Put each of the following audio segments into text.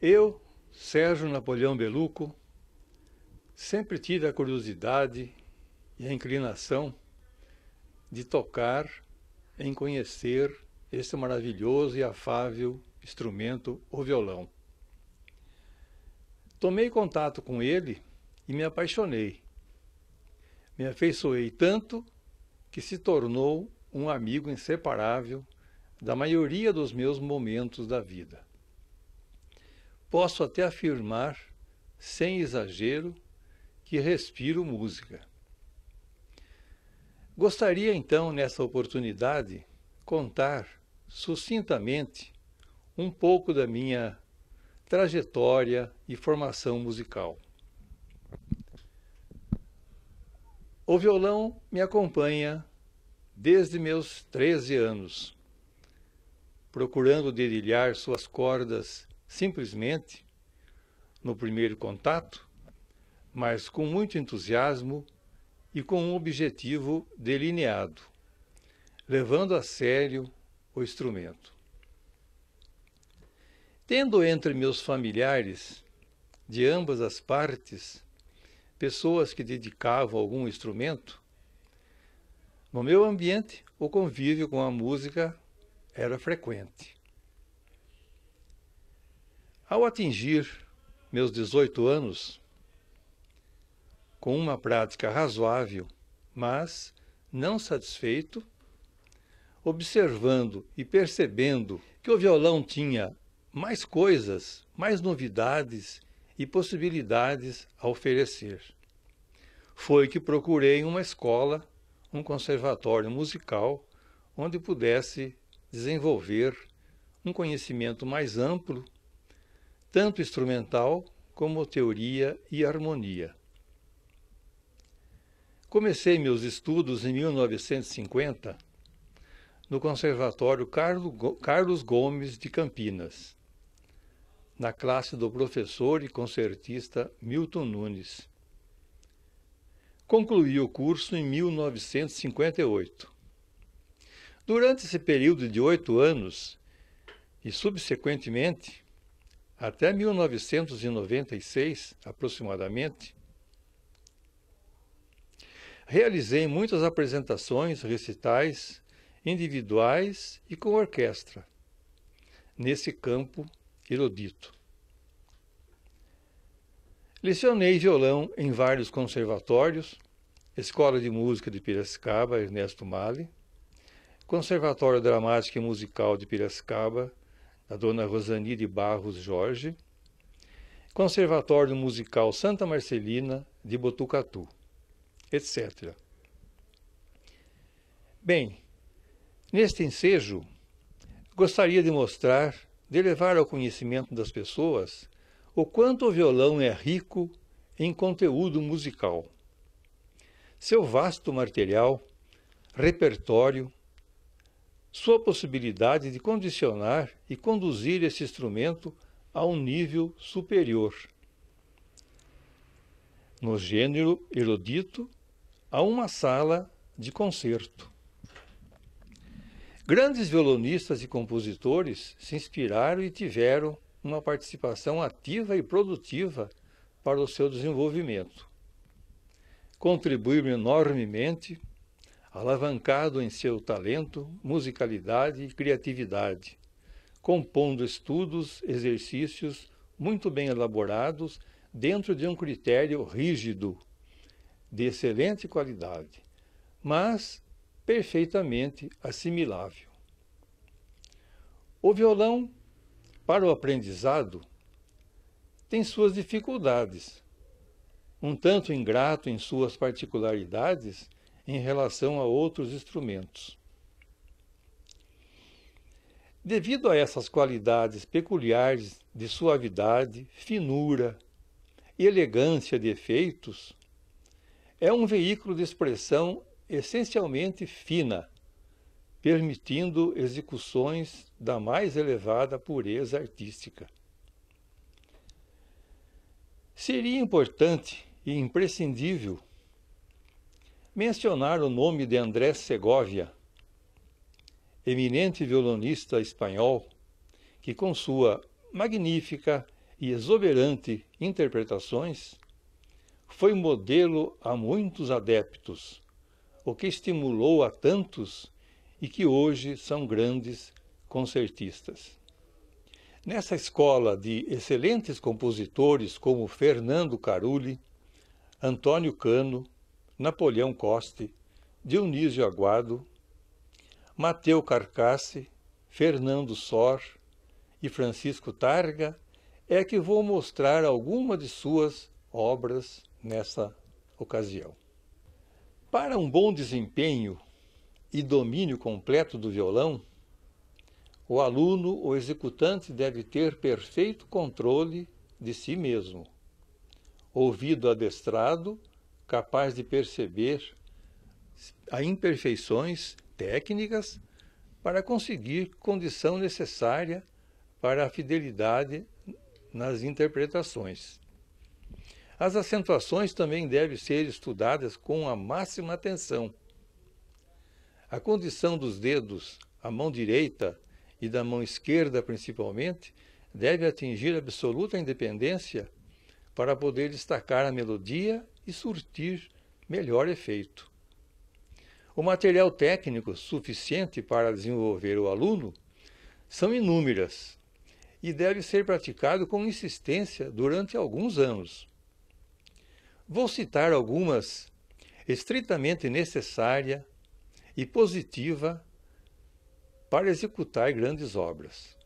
Eu, Sérgio Napoleão Beluco, sempre tive a curiosidade e a inclinação de tocar em conhecer este maravilhoso e afável instrumento, o violão. Tomei contato com ele e me apaixonei. Me afeiçoei tanto que se tornou um amigo inseparável da maioria dos meus momentos da vida posso até afirmar, sem exagero, que respiro música. Gostaria então, nessa oportunidade, contar sucintamente um pouco da minha trajetória e formação musical. O violão me acompanha desde meus 13 anos, procurando dedilhar suas cordas simplesmente no primeiro contato, mas com muito entusiasmo e com um objetivo delineado, levando a sério o instrumento. Tendo entre meus familiares, de ambas as partes, pessoas que dedicavam algum instrumento, no meu ambiente o convívio com a música era frequente. Ao atingir meus 18 anos, com uma prática razoável, mas não satisfeito, observando e percebendo que o violão tinha mais coisas, mais novidades e possibilidades a oferecer. Foi que procurei uma escola, um conservatório musical, onde pudesse desenvolver um conhecimento mais amplo tanto instrumental como teoria e harmonia. Comecei meus estudos em 1950 no Conservatório Carlos Gomes de Campinas, na classe do professor e concertista Milton Nunes. Concluí o curso em 1958. Durante esse período de oito anos e, subsequentemente, até 1996, aproximadamente, realizei muitas apresentações, recitais individuais e com orquestra, nesse campo erudito. Lecionei violão em vários conservatórios, Escola de Música de Piracicaba, Ernesto Mali, Conservatório Dramático e Musical de Piracicaba, da dona Rosani de Barros Jorge, Conservatório Musical Santa Marcelina de Botucatu, etc. Bem, neste ensejo, gostaria de mostrar, de levar ao conhecimento das pessoas o quanto o violão é rico em conteúdo musical. Seu vasto material, repertório, sua possibilidade de condicionar e conduzir esse instrumento a um nível superior. No gênero erudito, a uma sala de concerto. Grandes violonistas e compositores se inspiraram e tiveram uma participação ativa e produtiva para o seu desenvolvimento. Contribuíram enormemente alavancado em seu talento, musicalidade e criatividade, compondo estudos, exercícios muito bem elaborados dentro de um critério rígido, de excelente qualidade, mas perfeitamente assimilável. O violão, para o aprendizado, tem suas dificuldades, um tanto ingrato em suas particularidades em relação a outros instrumentos. Devido a essas qualidades peculiares de suavidade, finura e elegância de efeitos, é um veículo de expressão essencialmente fina, permitindo execuções da mais elevada pureza artística. Seria importante e imprescindível mencionar o nome de Andrés Segovia, eminente violonista espanhol, que com sua magnífica e exuberante interpretações foi modelo a muitos adeptos, o que estimulou a tantos e que hoje são grandes concertistas. Nessa escola de excelentes compositores como Fernando Carulli, Antônio Cano, Napoleão Coste, Dionísio Aguado, Mateu Carcasse, Fernando Sor e Francisco Targa, é que vou mostrar alguma de suas obras nessa ocasião. Para um bom desempenho e domínio completo do violão, o aluno ou executante deve ter perfeito controle de si mesmo, ouvido adestrado capaz de perceber as imperfeições técnicas para conseguir condição necessária para a fidelidade nas interpretações. As acentuações também devem ser estudadas com a máxima atenção. A condição dos dedos, a mão direita e da mão esquerda principalmente, deve atingir absoluta independência para poder destacar a melodia e surtir melhor efeito. O material técnico suficiente para desenvolver o aluno são inúmeras e deve ser praticado com insistência durante alguns anos. Vou citar algumas estritamente necessária e positiva para executar grandes obras.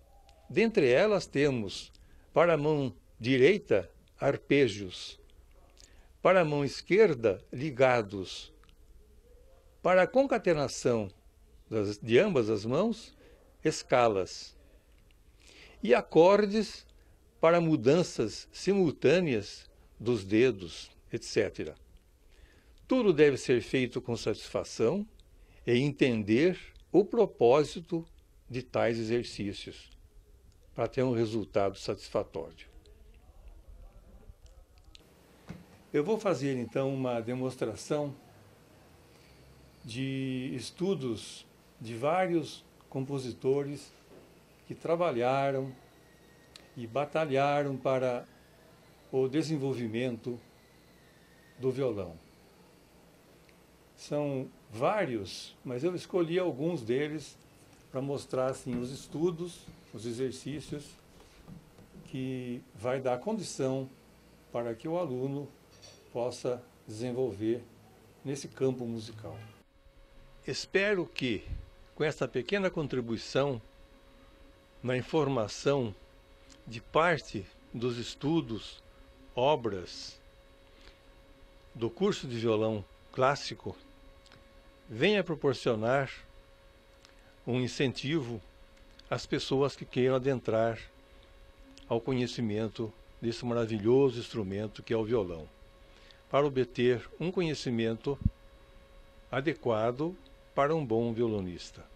Dentre elas temos, para a mão direita, arpejos, para a mão esquerda ligados para a concatenação das, de ambas as mãos, escalas. E acordes para mudanças simultâneas dos dedos, etc. Tudo deve ser feito com satisfação e entender o propósito de tais exercícios para ter um resultado satisfatório. Eu vou fazer então uma demonstração de estudos de vários compositores que trabalharam e batalharam para o desenvolvimento do violão. São vários, mas eu escolhi alguns deles para mostrar assim, os estudos, os exercícios que vai dar condição para que o aluno possa desenvolver nesse campo musical. Espero que, com esta pequena contribuição na informação de parte dos estudos, obras do curso de violão clássico, venha proporcionar um incentivo às pessoas que queiram adentrar ao conhecimento desse maravilhoso instrumento que é o violão para obter um conhecimento adequado para um bom violonista.